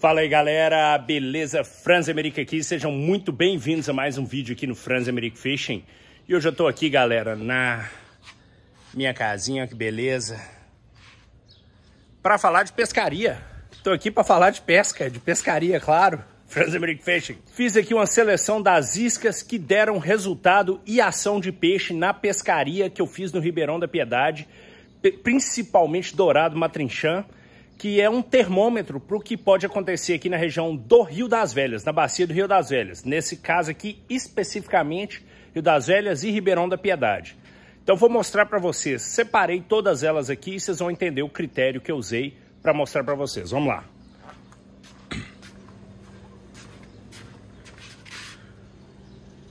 Fala aí galera, beleza? Franz America aqui, sejam muito bem-vindos a mais um vídeo aqui no Franz America Fishing. E hoje eu tô aqui, galera, na minha casinha, que beleza, para falar de pescaria. Tô aqui para falar de pesca, de pescaria, claro. Franz America Fishing. Fiz aqui uma seleção das iscas que deram resultado e ação de peixe na pescaria que eu fiz no Ribeirão da Piedade, principalmente dourado matrinchã que é um termômetro para o que pode acontecer aqui na região do Rio das Velhas, na bacia do Rio das Velhas. Nesse caso aqui, especificamente, Rio das Velhas e Ribeirão da Piedade. Então vou mostrar para vocês, separei todas elas aqui e vocês vão entender o critério que eu usei para mostrar para vocês. Vamos lá.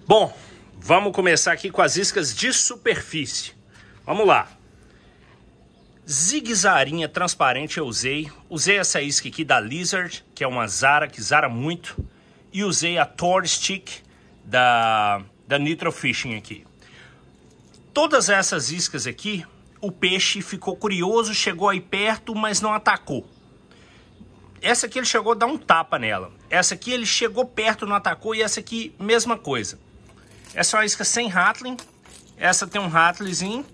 Bom, vamos começar aqui com as iscas de superfície. Vamos lá zigue-zarinha transparente eu usei. Usei essa isca aqui da Lizard, que é uma Zara, que zara muito. E usei a Thor Stick da, da Nitro Fishing aqui. Todas essas iscas aqui, o peixe ficou curioso, chegou aí perto, mas não atacou. Essa aqui ele chegou a dar um tapa nela. Essa aqui ele chegou perto, não atacou. E essa aqui, mesma coisa. Essa é uma isca sem rattling. Essa tem um rattlezinho.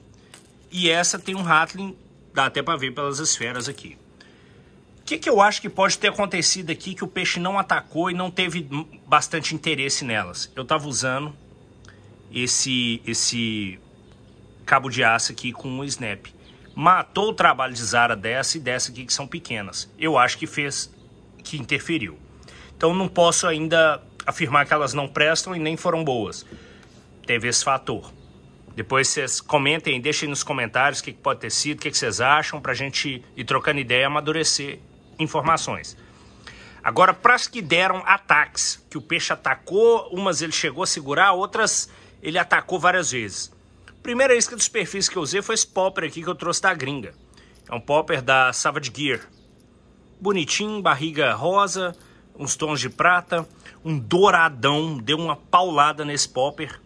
E essa tem um rattling dá até para ver pelas esferas aqui. O que, que eu acho que pode ter acontecido aqui que o peixe não atacou e não teve bastante interesse nelas? Eu estava usando esse, esse cabo de aço aqui com um snap. Matou o trabalho de Zara dessa e dessa aqui que são pequenas. Eu acho que fez, que interferiu. Então não posso ainda afirmar que elas não prestam e nem foram boas. Teve esse fator. Depois vocês comentem, deixem nos comentários o que pode ter sido, o que vocês acham, para a gente ir trocando ideia e amadurecer informações. Agora, para as que deram ataques, que o peixe atacou, umas ele chegou a segurar, outras ele atacou várias vezes. Primeira isca dos perfis que eu usei foi esse popper aqui que eu trouxe da gringa. É um popper da Savage Gear. Bonitinho, barriga rosa, uns tons de prata, um douradão, deu uma paulada nesse popper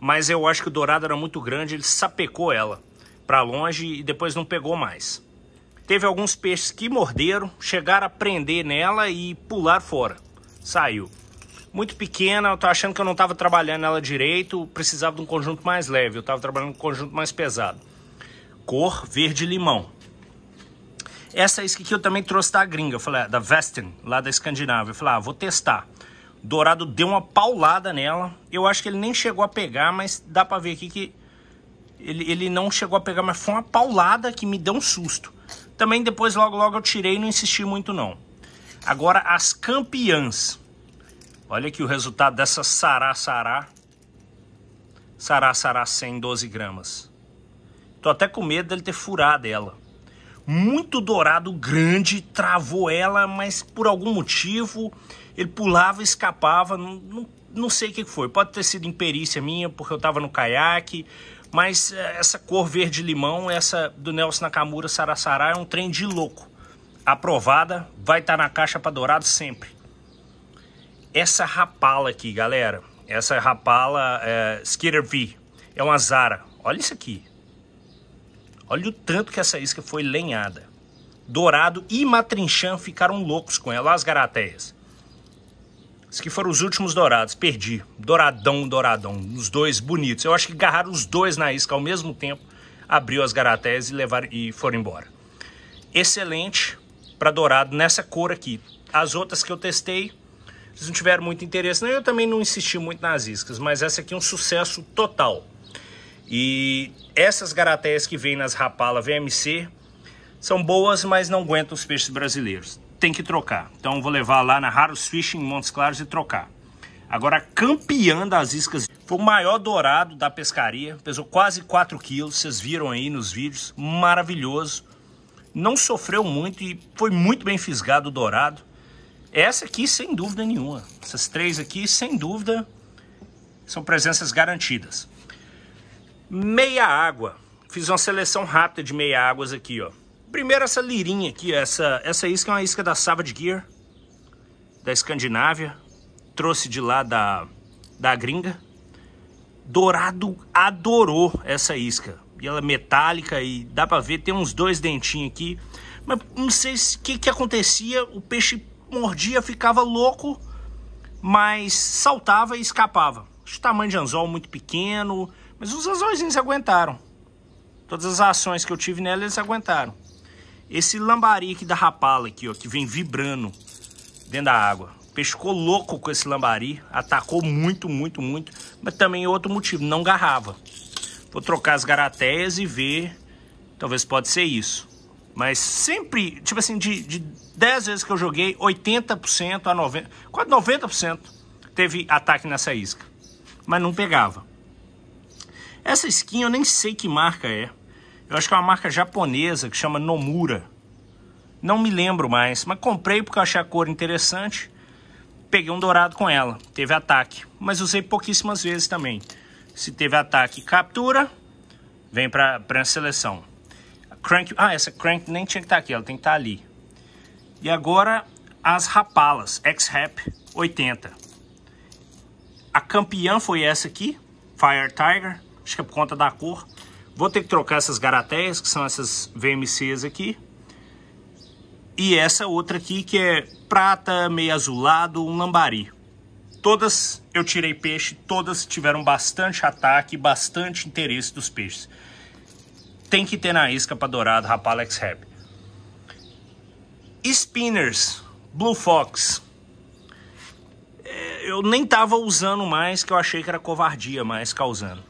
mas eu acho que o Dourado era muito grande, ele sapecou ela para longe e depois não pegou mais. Teve alguns peixes que morderam, chegaram a prender nela e pular fora. Saiu. Muito pequena, eu tô achando que eu não estava trabalhando ela direito, precisava de um conjunto mais leve, eu estava trabalhando com um conjunto mais pesado. Cor verde limão. Essa isca aqui eu também trouxe da gringa, eu falei, ah, da Vestin, lá da Escandinávia. Eu falei, ah, vou testar. Dourado deu uma paulada nela. Eu acho que ele nem chegou a pegar, mas dá pra ver aqui que ele, ele não chegou a pegar, mas foi uma paulada que me deu um susto. Também depois logo logo eu tirei e não insisti muito não. Agora as campeãs. Olha aqui o resultado dessa sará sará. Sará sará 112 gramas. Tô até com medo dele ter furado ela muito dourado, grande, travou ela, mas por algum motivo ele pulava, escapava, não, não sei o que foi. Pode ter sido imperícia minha, porque eu estava no caiaque, mas eh, essa cor verde-limão, essa do Nelson Nakamura Sarasara é um trem de louco. Aprovada, vai estar tá na caixa para dourado sempre. Essa rapala aqui, galera, essa rapala é, eh, Skitter V, é uma Zara. Olha isso aqui, Olha o tanto que essa isca foi lenhada. Dourado e Matrinchã ficaram loucos com ela, as garateias. Esses que foram os últimos dourados, perdi. Douradão, douradão, os dois bonitos. Eu acho que agarraram os dois na isca ao mesmo tempo, abriu as garateias e, levaram, e foram embora. Excelente para dourado nessa cor aqui. As outras que eu testei, eles não tiveram muito interesse. Eu também não insisti muito nas iscas, mas essa aqui é um sucesso total. E essas garateias que vêm nas Rapala VMC são boas, mas não aguentam os peixes brasileiros. Tem que trocar. Então vou levar lá na Harus Fishing em Montes Claros e trocar. Agora, campeã das iscas, foi o maior dourado da pescaria, pesou quase 4 quilos, vocês viram aí nos vídeos, maravilhoso. Não sofreu muito e foi muito bem fisgado o dourado. Essa aqui, sem dúvida nenhuma, essas três aqui, sem dúvida, são presenças garantidas. Meia água. Fiz uma seleção rápida de meia águas aqui, ó. Primeiro essa lirinha aqui, essa, essa isca é uma isca da Savage Gear, da Escandinávia. Trouxe de lá da, da gringa. Dourado adorou essa isca. E ela é metálica e dá pra ver, tem uns dois dentinhos aqui. Mas não sei o que, que acontecia, o peixe mordia, ficava louco, mas saltava e escapava. O tamanho de anzol muito pequeno, mas os azorzinhos aguentaram. Todas as ações que eu tive nela, eles aguentaram. Esse lambari aqui da rapala aqui, ó, que vem vibrando dentro da água. O peixe ficou louco com esse lambari, atacou muito, muito, muito, mas também é outro motivo, não garrava. Vou trocar as garatéias e ver, talvez pode ser isso. Mas sempre, tipo assim, de, de 10 vezes que eu joguei, 80% a 90%, quase 90% teve ataque nessa isca, mas não pegava. Essa skin eu nem sei que marca é. Eu acho que é uma marca japonesa que chama Nomura. Não me lembro mais, mas comprei porque eu achei a cor interessante. Peguei um dourado com ela, teve ataque, mas usei pouquíssimas vezes também. Se teve ataque captura, vem para a seleção. crank, ah, essa crank nem tinha que estar tá aqui, ela tem que estar tá ali. E agora as rapalas, X-Rap 80. A campeã foi essa aqui, Fire Tiger. Acho que é por conta da cor. Vou ter que trocar essas garateias, que são essas VMCs aqui. E essa outra aqui, que é prata, meio azulado, um lambari. Todas eu tirei peixe, todas tiveram bastante ataque, bastante interesse dos peixes. Tem que ter na isca para dourado, Rapalex Rap. Spinners, Blue Fox. É, eu nem tava usando mais, que eu achei que era covardia mais causando.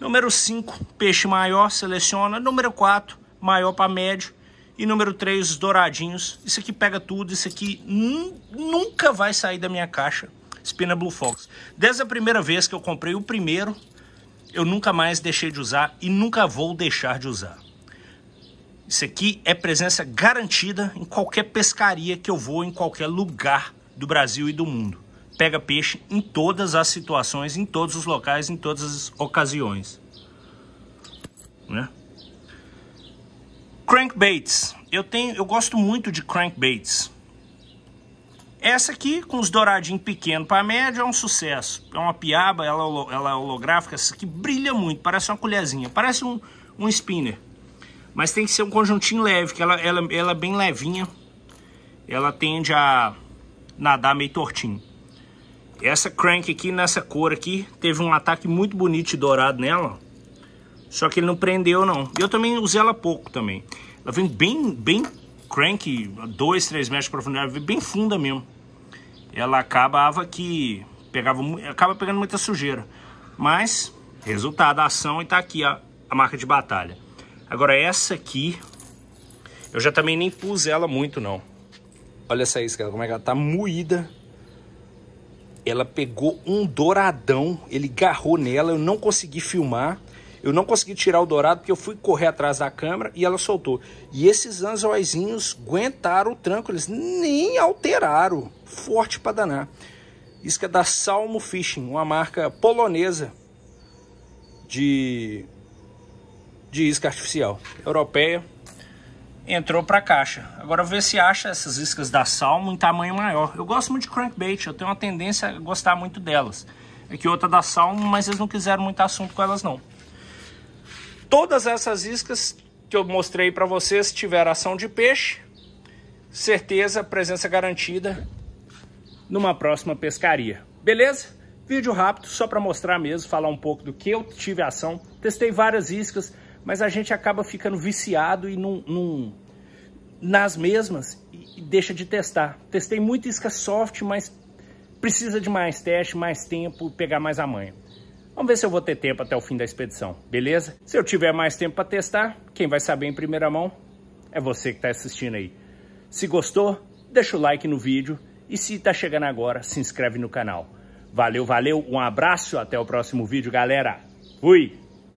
Número 5, peixe maior, seleciona. Número 4, maior para médio. E número 3, douradinhos. Isso aqui pega tudo, isso aqui nunca vai sair da minha caixa. Spina Blue Fox. Desde a primeira vez que eu comprei o primeiro, eu nunca mais deixei de usar e nunca vou deixar de usar. Isso aqui é presença garantida em qualquer pescaria que eu vou, em qualquer lugar do Brasil e do mundo pega peixe em todas as situações, em todos os locais, em todas as ocasiões. Né? Crankbaits. Eu, tenho, eu gosto muito de crankbaits. Essa aqui, com os douradinhos pequeno para médio, é um sucesso. É uma piaba, ela, é ela é holográfica, essa aqui brilha muito, parece uma colherzinha, parece um, um spinner. Mas tem que ser um conjuntinho leve, que ela, ela, ela é bem levinha. Ela tende a nadar meio tortinho. Essa crank aqui, nessa cor aqui, teve um ataque muito bonito e dourado nela. Só que ele não prendeu, não. Eu também usei ela pouco também. Ela vem bem, bem crank, 2, 3 metros de profundidade, bem funda mesmo. Ela acabava que... Pegava, acaba pegando muita sujeira. Mas, resultado, a ação e tá aqui a, a marca de batalha. Agora essa aqui, eu já também nem pus ela muito, não. Olha essa isca, como é que ela tá moída ela pegou um douradão, ele garrou nela, eu não consegui filmar, eu não consegui tirar o dourado porque eu fui correr atrás da câmera e ela soltou. E esses anzóizinhos aguentaram o tranco, eles nem alteraram, forte para danar. Isca é da Salmo Fishing, uma marca polonesa de, de isca artificial, europeia, entrou para a caixa. Agora vê se acha essas iscas da Salmo em tamanho maior. Eu gosto muito de crankbait, eu tenho uma tendência a gostar muito delas. Aqui é outra da Salmo, mas eles não quiseram muito assunto com elas não. Todas essas iscas que eu mostrei para vocês tiveram ação de peixe, certeza, presença garantida numa próxima pescaria. Beleza? Vídeo rápido, só para mostrar mesmo, falar um pouco do que eu tive ação. Testei várias iscas, mas a gente acaba ficando viciado e não, não, nas mesmas e deixa de testar. Testei muito isca soft, mas precisa de mais teste, mais tempo, pegar mais amanhã. Vamos ver se eu vou ter tempo até o fim da expedição, beleza? Se eu tiver mais tempo para testar, quem vai saber em primeira mão é você que está assistindo aí. Se gostou, deixa o like no vídeo e se está chegando agora, se inscreve no canal. Valeu, valeu, um abraço, até o próximo vídeo, galera. Fui!